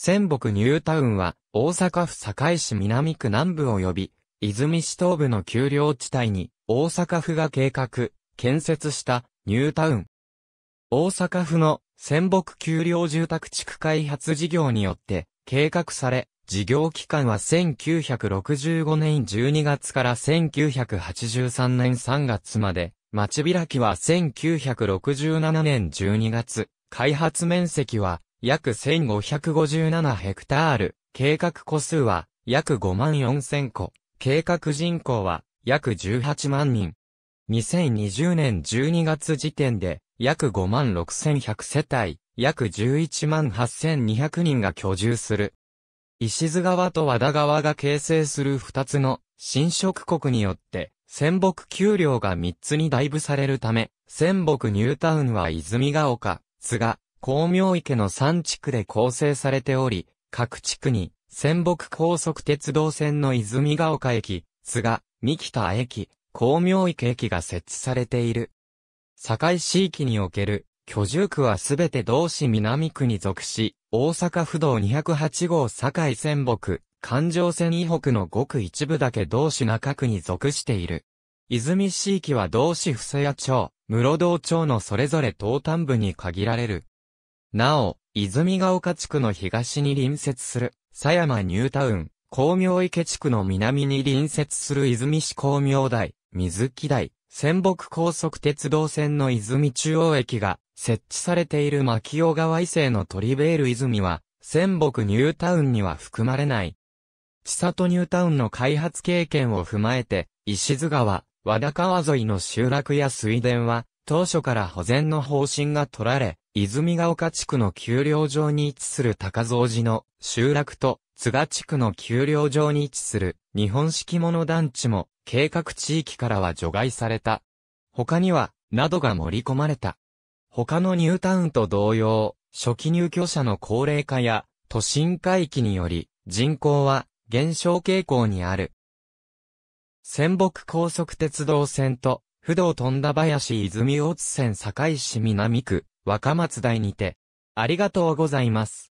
仙北ニュータウンは、大阪府堺市南区南部及び、泉市東部の丘陵地帯に、大阪府が計画、建設した、ニュータウン。大阪府の、仙北丘陵住宅地区開発事業によって、計画され、事業期間は1965年12月から1983年3月まで、町開きは1967年12月、開発面積は約1557ヘクタール、計画個数は約5万4000個、計画人口は約18万人。2020年12月時点で約5万6100世帯、約11万8200人が居住する。石津川と和田川が形成する二つの新植国によって仙北丘陵が三つに大分されるため、仙北ニュータウンは泉が丘、津賀、光明池の3地区で構成されており、各地区に、仙北高速鉄道線の泉ヶ丘駅、菅、三木田駅、光明池駅が設置されている。堺市域における居住区はすべて同市南区に属し、大阪府道208号堺仙北、環状線以北のごく一部だけ同市中区に属している。泉市域は同市布施谷町、室堂町のそれぞれ東端部に限られる。なお、泉ヶ丘地区の東に隣接する、狭山ニュータウン、光明池地区の南に隣接する泉市光明台、水木台、仙北高速鉄道線の泉中央駅が設置されている牧尾川伊勢のトリベール泉は、仙北ニュータウンには含まれない。千里ニュータウンの開発経験を踏まえて、石津川、和田川沿いの集落や水田は、当初から保全の方針が取られ、泉ヶ丘地区の丘陵上に位置する高蔵寺の集落と、津賀地区の丘陵上に位置する日本式物団地も計画地域からは除外された。他には、などが盛り込まれた。他のニュータウンと同様、初期入居者の高齢化や都心回帰により人口は減少傾向にある。仙北高速鉄道線と不動富田林泉大津線堺市南区若松台にて、ありがとうございます。